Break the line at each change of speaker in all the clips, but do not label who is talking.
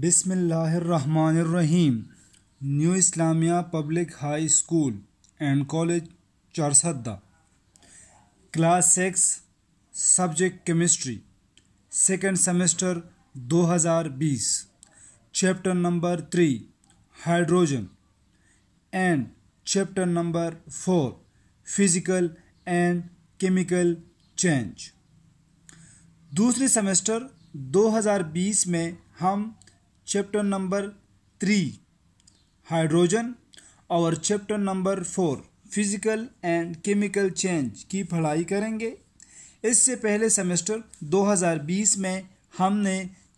बिसमीम new Islamia public high school and college Charsadda class six subject chemistry second semester 2020 chapter number three hydrogen and chapter number four physical and chemical change दूसरे semester 2020 में हम chapter number three hydrogen और chapter number four physical and chemical change की पढ़ाई करेंगे इससे पहले semester 2020 में हमने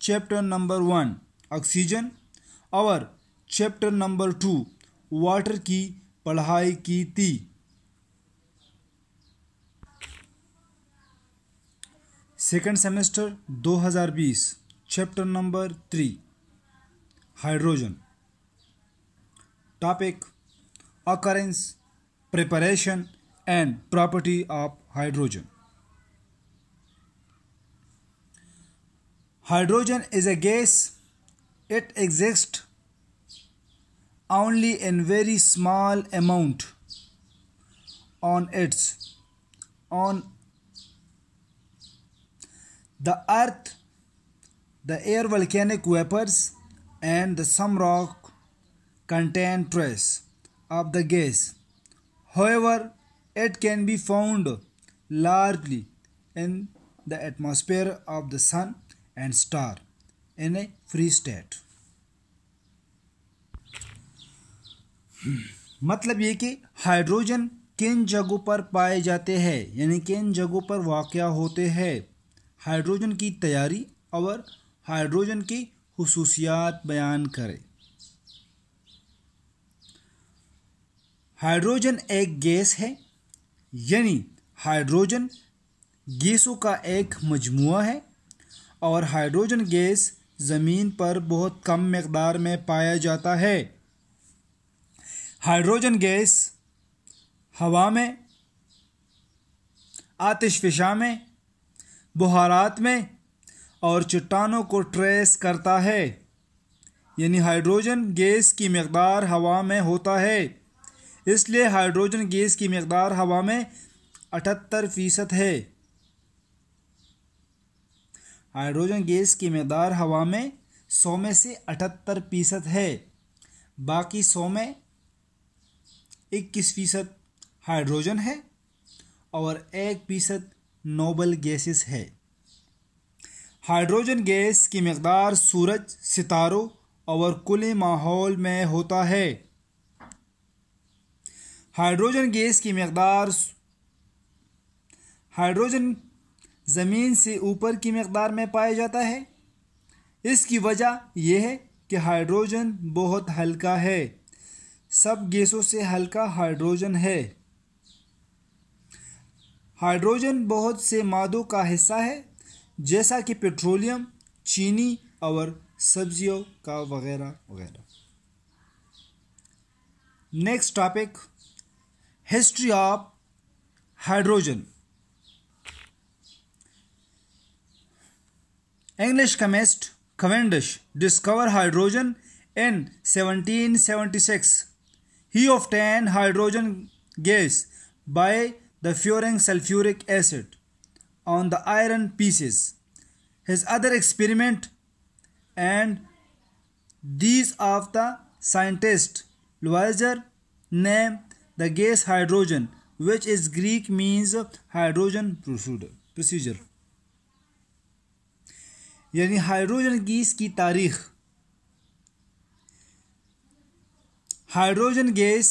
चैप्टर नंबर वन ऑक्सीजन और चैप्टर नंबर टू वाटर की पढ़ाई की थी second semester 2020 chapter number three Hydrogen. topic occurrence preparation and property of hydrogen hydrogen is a gas it exists only in very small amount on its on the earth the air volcanic vapors and the some rock contain trace of the gas. However, it can be found largely in the atmosphere of the sun and star in a free state. मतलब ये कि hydrogen किन जगहों पर पाए जाते हैं यानी किन जगहों पर वाक़ होते हैं हाइड्रोजन की तैयारी और हाइड्रोजन की खसूसियात बयान करें हाइड्रोजन एक गैस है यानी हाइड्रोजन गैसों का एक मजमु है और हाइड्रोजन गैस ज़मीन पर बहुत कम मकदार में पाया जाता है हाइड्रोजन गैस हवा में आतिश फिशा में बुहारात में और चट्टानों को ट्रेस करता है यानी हाइड्रोजन गैस की मकदार हवा में होता है इसलिए हाइड्रोजन गैस की मकदार हवा में अठहत्तर फ़ीसद है हाइड्रोजन गैस की मकदार हवा में सौ में से अठहत्तर फ़ीसद है बाकी सौ में इक्कीस फ़ीसद हाइड्रोजन है और एक फ़ीसद नोबल गैसेस है हाइड्रोजन गैस की मकदार सूरज सितारों और कुल माहौल में होता है हाइड्रोजन गैस की मकदार हाइड्रोजन ज़मीन से ऊपर की मकदार में पाया जाता है इसकी वजह यह है कि हाइड्रोजन बहुत हल्का है सब गैसों से हल्का हाइड्रोजन है हाइड्रोजन बहुत से मादों का हिस्सा है जैसा कि पेट्रोलियम चीनी और सब्जियों का वगैरह वगैरह next topic history of hydrogen English chemist Cavendish discover hydrogen in 1776 he obtain hydrogen gas by the pouring sulphuric acid on the iron pieces. His other experiment and these of the scientist Loiser name the gas hydrogen which is Greek means hydrogen procedure. procedure yani hydrogen gas ki तारीख hydrogen gas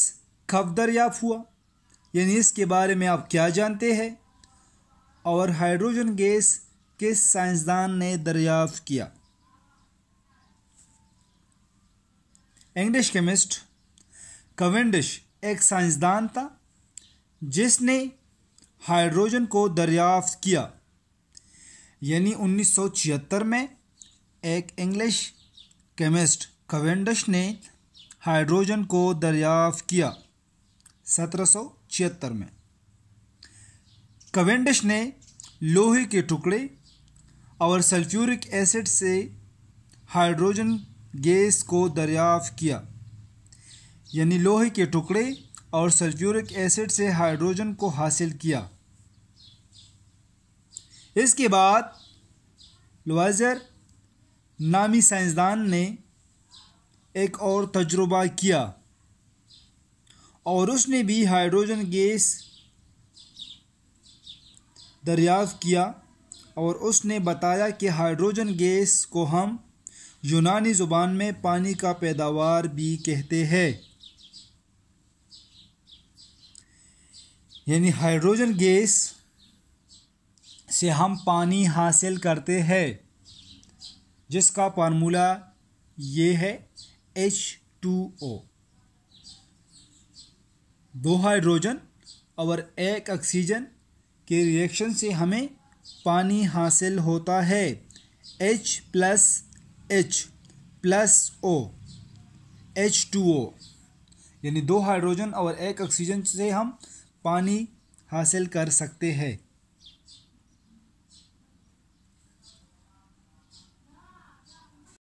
कब दरियाफ हुआ यानी इसके बारे में आप क्या जानते हैं और हाइड्रोजन गैस किस साइंसदान ने दरियाफ्त किया इंग्लिश केमिस्ट कवेंडिश एक साइंसदान था जिसने हाइड्रोजन को दरियाफ्त किया यानी 1976 में एक इंग्लिश केमिस्ट कविंडश ने हाइड्रोजन को दरियाफ्त किया सत्रह में कवेंडिश ने लोहे के टुकड़े और सल्फ्यूरिक एसिड से हाइड्रोजन गैस को दरियाफ़ किया यानी लोहे के टुकड़े और सल्फ्यूरिक एसिड से हाइड्रोजन को हासिल किया इसके बाद लवाजर नामी साइंसदान ने एक और तजुर्बा किया और उसने भी हाइड्रोजन गैस दरियाफ़ किया और उसने बताया कि हाइड्रोजन गैस को हम यूनानी ज़ुबान में पानी का पैदावार भी कहते हैं यानी हाइड्रोजन गैस से हम पानी हासिल करते हैं जिसका फार्मूला ये है एच टू ओ दो हाइड्रोजन और एक ऑक्सीजन के रिएक्शन से हमें पानी हासिल होता है H plus H plus O H two O यानी दो हाइड्रोजन और एक ऑक्सीजन से हम पानी हासिल कर सकते हैं